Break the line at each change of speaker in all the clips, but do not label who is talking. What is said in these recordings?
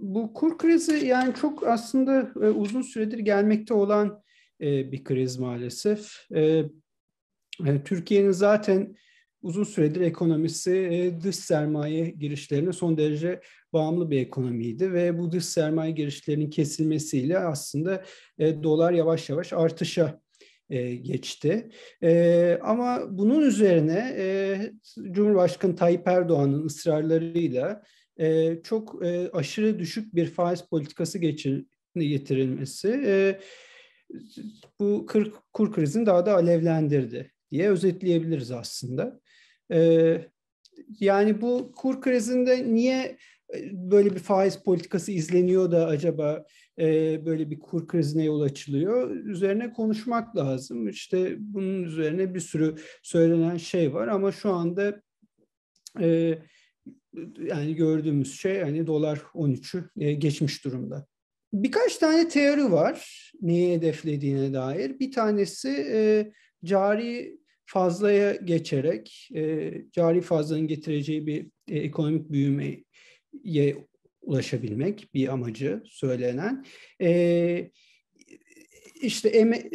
bu kur krizi yani çok aslında e, uzun süredir gelmekte olan e, bir kriz maalesef. E, yani e, Türkiye'nin zaten uzun süredir ekonomisi e, dış sermaye girişlerine son derece bağımlı bir ekonomiydi ve bu dış sermaye girişlerinin kesilmesiyle aslında e, dolar yavaş yavaş artışa e, geçti. E, ama bunun üzerine e, Cumhurbaşkanı Tayyip Erdoğan'ın ısrarlarıyla e, çok e, aşırı düşük bir faiz politikası geçir, getirilmesi e, bu kır, kur krizini daha da alevlendirdi diye özetleyebiliriz aslında. E, yani bu kur krizinde niye böyle bir faiz politikası izleniyor da acaba e, böyle bir kur krizine yol açılıyor? Üzerine konuşmak lazım. İşte bunun üzerine bir sürü söylenen şey var ama şu anda e, yani gördüğümüz şey hani dolar 13'ü e, geçmiş durumda. Birkaç tane teori var neyi hedeflediğine dair. Bir tanesi e, cari fazlaya geçerek e, cari fazlanın getireceği bir e, ekonomik büyümeye ulaşabilmek bir amacı söylenen. E, işte eme,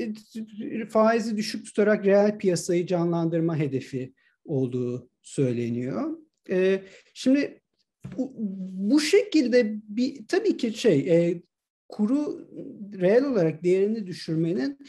faizi düşük tutarak reel piyasayı canlandırma hedefi olduğu söyleniyor. E, şimdi bu şekilde bir tabii ki şey e, kuru reel olarak değerini düşürmenin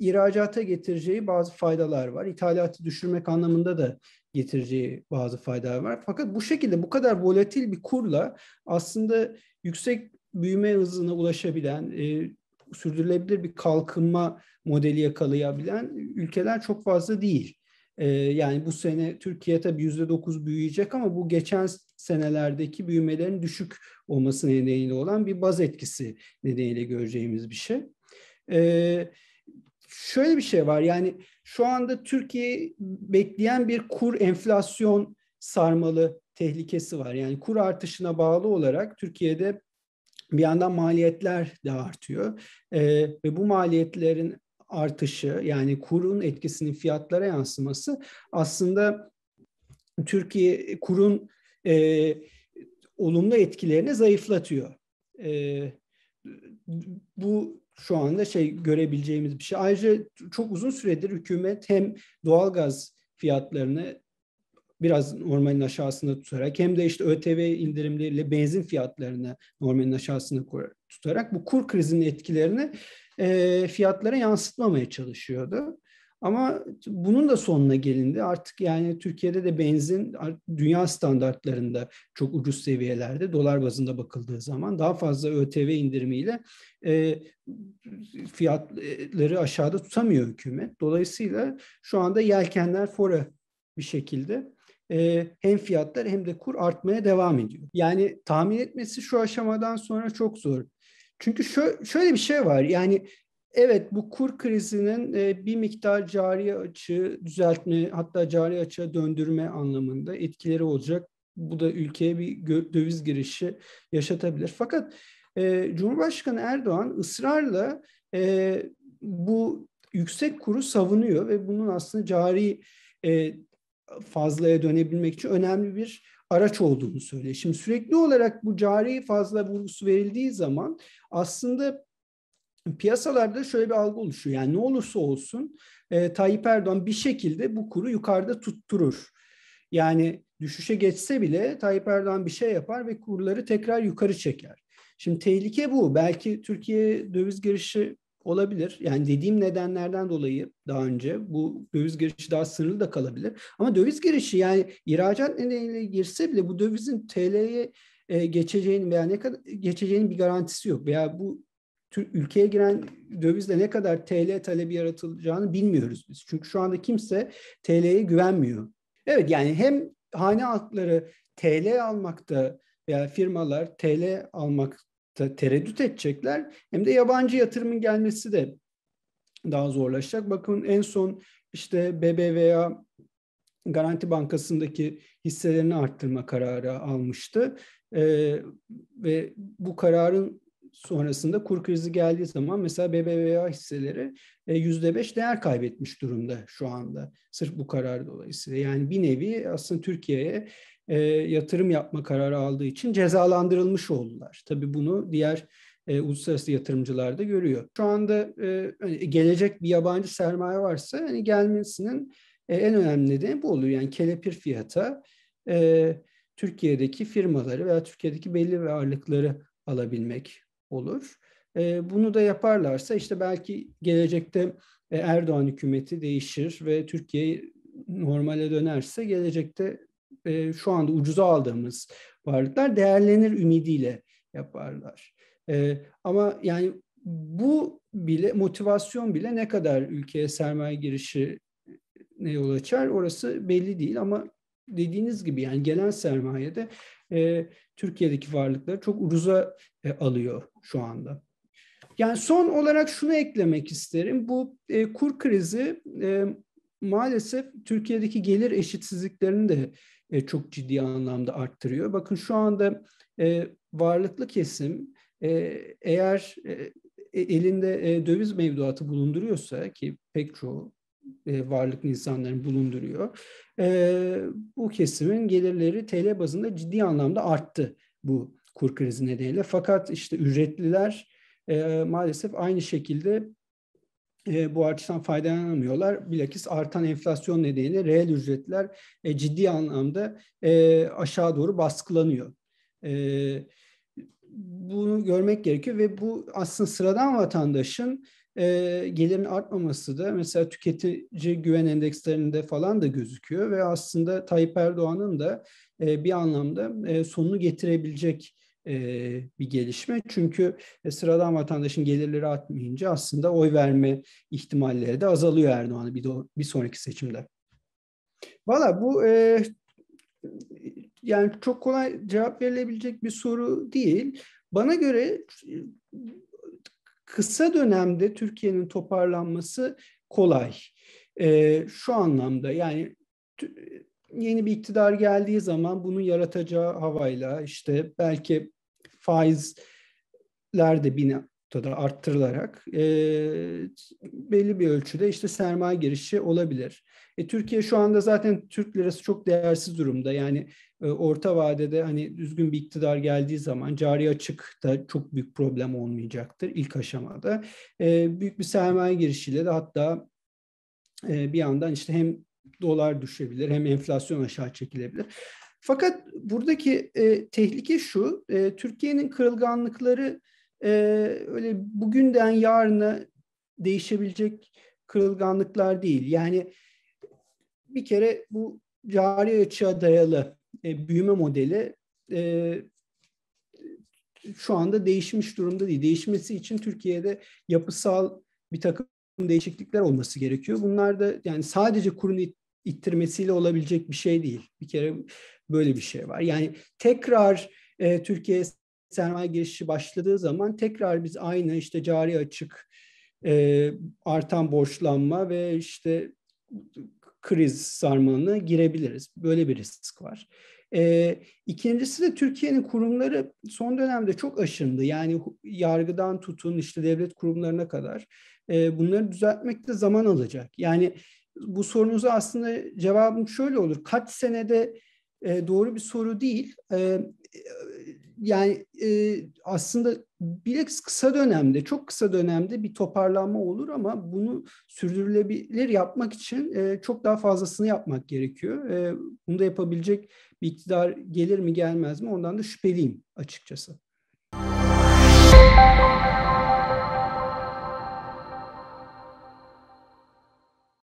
ihracata getireceği bazı faydalar var. İthalatı düşürmek anlamında da getireceği bazı faydalar var. Fakat bu şekilde bu kadar volatil bir kurla aslında yüksek büyüme hızına ulaşabilen, e, sürdürülebilir bir kalkınma modeli yakalayabilen ülkeler çok fazla değil. Ee, yani bu sene Türkiye tabii yüzde dokuz büyüyecek ama bu geçen senelerdeki büyümelerin düşük olması nedeniyle olan bir baz etkisi nedeniyle göreceğimiz bir şey. Ee, şöyle bir şey var yani şu anda Türkiye bekleyen bir kur enflasyon sarmalı tehlikesi var. Yani kur artışına bağlı olarak Türkiye'de bir yandan maliyetler de artıyor ee, ve bu maliyetlerin artışı yani kurun etkisinin fiyatlara yansıması aslında Türkiye kurun e, olumlu etkilerini zayıflatıyor. E, bu şu anda şey görebileceğimiz bir şey. Ayrıca çok uzun süredir hükümet hem doğalgaz fiyatlarını biraz normalin aşağısında tutarak hem de işte ÖTV indirimleriyle benzin fiyatlarını normalin aşağısında tutarak bu kur krizinin etkilerini e, fiyatlara yansıtmamaya çalışıyordu. Ama bunun da sonuna gelindi. Artık yani Türkiye'de de benzin dünya standartlarında çok ucuz seviyelerde dolar bazında bakıldığı zaman daha fazla ÖTV indirimiyle e, fiyatları aşağıda tutamıyor hükümet. Dolayısıyla şu anda yelkenler fora bir şekilde e, hem fiyatlar hem de kur artmaya devam ediyor. Yani tahmin etmesi şu aşamadan sonra çok zor. Çünkü şö şöyle bir şey var yani evet bu kur krizinin e, bir miktar cari açığı düzeltme hatta cari açığa döndürme anlamında etkileri olacak. Bu da ülkeye bir döviz girişi yaşatabilir. Fakat e, Cumhurbaşkanı Erdoğan ısrarla e, bu yüksek kuru savunuyor ve bunun aslında cari e, fazlaya dönebilmek için önemli bir araç olduğunu söylüyor. Şimdi sürekli olarak bu cari fazla vurgusu verildiği zaman aslında piyasalarda şöyle bir algı oluşuyor. Yani ne olursa olsun e, Tayyip Erdoğan bir şekilde bu kuru yukarıda tutturur. Yani düşüşe geçse bile Tayyip Erdoğan bir şey yapar ve kurları tekrar yukarı çeker. Şimdi tehlike bu. Belki Türkiye döviz girişi Olabilir. Yani dediğim nedenlerden dolayı daha önce bu döviz girişi daha sınırlı da kalabilir. Ama döviz girişi yani ihracat nedeniyle girse bile bu dövizin TL'ye e, geçeceğinin veya ne kadar geçeceğinin bir garantisi yok. Veya bu tür ülkeye giren dövizle ne kadar TL talebi yaratılacağını bilmiyoruz biz. Çünkü şu anda kimse TL'ye güvenmiyor. Evet yani hem hane halkları TL almakta veya firmalar TL almak tereddüt edecekler. Hem de yabancı yatırımın gelmesi de daha zorlaşacak. Bakın en son işte BBVA Garanti Bankası'ndaki hisselerini arttırma kararı almıştı. Ee, ve bu kararın sonrasında kur krizi geldiği zaman mesela BBVA hisseleri e, yüzde beş değer kaybetmiş durumda şu anda. Sırf bu karar dolayısıyla. Yani bir nevi aslında Türkiye'ye e, yatırım yapma kararı aldığı için cezalandırılmış oldular. Tabii bunu diğer e, uluslararası yatırımcılar da görüyor. Şu anda e, hani gelecek bir yabancı sermaye varsa hani gelmesinin en önemli nedeni bu oluyor. Yani kelepir fiyata Türkiye'deki firmaları veya Türkiye'deki belli varlıkları alabilmek olur. E, bunu da yaparlarsa işte belki gelecekte e, Erdoğan hükümeti değişir ve Türkiye normale dönerse gelecekte e, şu anda ucuza aldığımız varlıklar değerlenir ümidiyle yaparlar. Ama yani bu bile motivasyon bile ne kadar ülkeye sermaye girişi ne yol açar orası belli değil ama dediğiniz gibi yani gelen sermayede e, Türkiye'deki varlıkları çok ucuza e, alıyor şu anda. Yani son olarak şunu eklemek isterim. Bu e, kur krizi e, maalesef Türkiye'deki gelir eşitsizliklerini de e, çok ciddi anlamda arttırıyor. Bakın şu anda e, varlıklı kesim e, eğer e, e elinde e, döviz mevduatı bulunduruyorsa ki pek çoğu e, varlıklı insanların bulunduruyor. E, bu kesimin gelirleri TL bazında ciddi anlamda arttı bu kur krizi nedeniyle. Fakat işte ücretliler e, maalesef aynı şekilde e, bu artıştan faydalanamıyorlar. Bilakis artan enflasyon nedeniyle reel ücretler e, ciddi anlamda e, aşağı doğru baskılanıyor. E, bunu görmek gerekiyor ve bu aslında sıradan vatandaşın e, gelirin artmaması da mesela tüketici güven endekslerinde falan da gözüküyor ve aslında Tayyip Erdoğan'ın da e, bir anlamda e, sonunu getirebilecek e, bir gelişme. Çünkü e, sıradan vatandaşın gelirleri artmayınca aslında oy verme ihtimalleri de azalıyor Erdoğan'ı bir, bir sonraki seçimde. Valla bu e, yani çok kolay cevap verilebilecek bir soru değil. Bana göre e, kısa dönemde Türkiye'nin toparlanması kolay. E, şu anlamda yani yeni bir iktidar geldiği zaman bunu yaratacağı havayla işte belki faizler de bir noktada arttırılarak e, belli bir ölçüde işte sermaye girişi olabilir. E, Türkiye şu anda zaten Türk lirası çok değersiz durumda. Yani e, orta vadede hani düzgün bir iktidar geldiği zaman cari açık da çok büyük problem olmayacaktır ilk aşamada. E, büyük bir sermaye girişiyle de hatta e, bir yandan işte hem dolar düşebilir hem enflasyon aşağı çekilebilir. Fakat buradaki e, tehlike şu, e, Türkiye'nin kırılganlıkları e, öyle bugünden yarına değişebilecek kırılganlıklar değil. Yani bir kere bu cari açığa dayalı e, büyüme modeli e, şu anda değişmiş durumda değil. Değişmesi için Türkiye'de yapısal bir takım değişiklikler olması gerekiyor. Bunlar da yani sadece kurum ittirmesiyle olabilecek bir şey değil. Bir kere böyle bir şey var. Yani tekrar e, Türkiye sermaye girişi başladığı zaman tekrar biz aynı işte cari açık e, artan borçlanma ve işte kriz sarmalına girebiliriz. Böyle bir risk var. E, ikincisi de Türkiye'nin kurumları son dönemde çok aşındı. Yani yargıdan tutun işte devlet kurumlarına kadar e, bunları düzeltmek de zaman alacak. Yani bu sorunuza aslında cevabım şöyle olur. Kaç senede e, doğru bir soru değil. E, e yani e, aslında bilakis kısa dönemde, çok kısa dönemde bir toparlanma olur ama bunu sürdürülebilir yapmak için e, çok daha fazlasını yapmak gerekiyor. E, bunu da yapabilecek bir iktidar gelir mi gelmez mi ondan da şüpheliyim açıkçası. Müzik